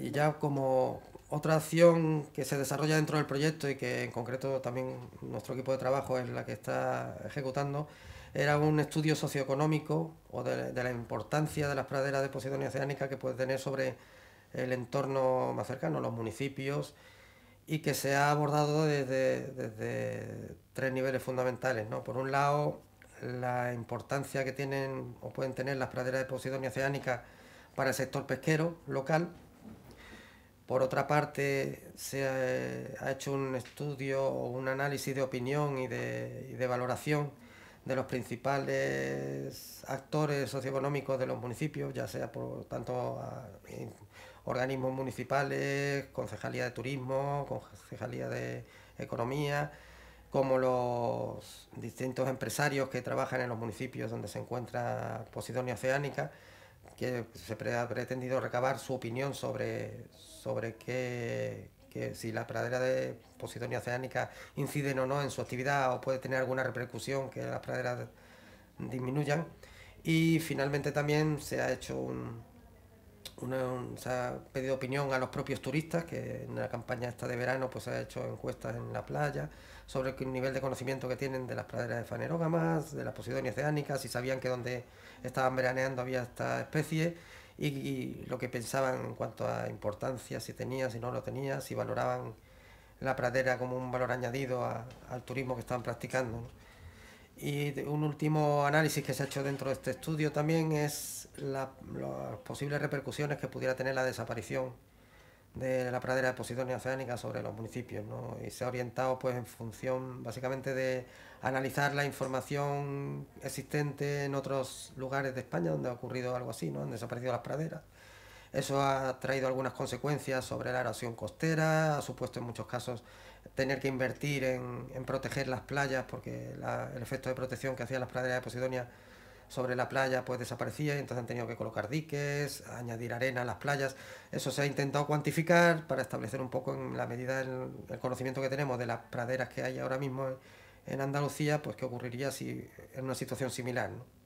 ...y ya como otra acción que se desarrolla dentro del proyecto y que en concreto también nuestro equipo de trabajo es la que está ejecutando, era un estudio socioeconómico o de, la importancia de las praderas de Posidonia oceánica que puede tener sobre el entorno más cercano, los municipios, y que se ha abordado desde, desde tres niveles fundamentales. ¿no? Por un lado, la importancia que tienen o pueden tener las praderas de Posidonia oceánica para el sector pesquero local, por otra parte, se ha hecho un estudio o un análisis de opinión y de, valoración de los principales actores socioeconómicos de los municipios, ya sea por tanto organismos municipales, concejalía de turismo, concejalía de economía, como los distintos empresarios que trabajan en los municipios donde se encuentra Posidonia Oceánica que se ha pretendido recabar su opinión sobre, sobre qué, que si la pradera de Posidonia oceánica inciden o no en su actividad o puede tener alguna repercusión que las praderas disminuyan. Y finalmente también se ha hecho un, una, se ha pedido opinión a los propios turistas, que en la campaña esta de verano pues se ha hecho encuestas en la playa sobre el nivel de conocimiento que tienen de las praderas de fanerógamas, de las posidonias oceánicas, si sabían que donde estaban veraneando había esta especie y, lo que pensaban en cuanto a importancia, si tenía, si no lo tenía, si valoraban la pradera como un valor añadido al turismo que estaban practicando. Y un último análisis que se ha hecho dentro de este estudio también es las posibles repercusiones que pudiera tener la desaparición de la pradera de Posidonia Oceánica sobre los municipios. ¿no? Y se ha orientado pues en función básicamente de analizar la información existente en otros lugares de España donde ha ocurrido algo así, ¿no? han desaparecido las praderas eso ha traído algunas consecuencias sobre la erosión costera, ha supuesto en muchos casos tener que invertir en, proteger las playas porque el efecto de protección que hacían las praderas de Posidonia sobre la playa pues desaparecía y entonces han tenido que colocar diques, añadir arena a las playas. Eso se ha intentado cuantificar para establecer un poco en la medida del el conocimiento que tenemos de las praderas que hay ahora mismo en Andalucía, pues qué ocurriría si en una situación similar.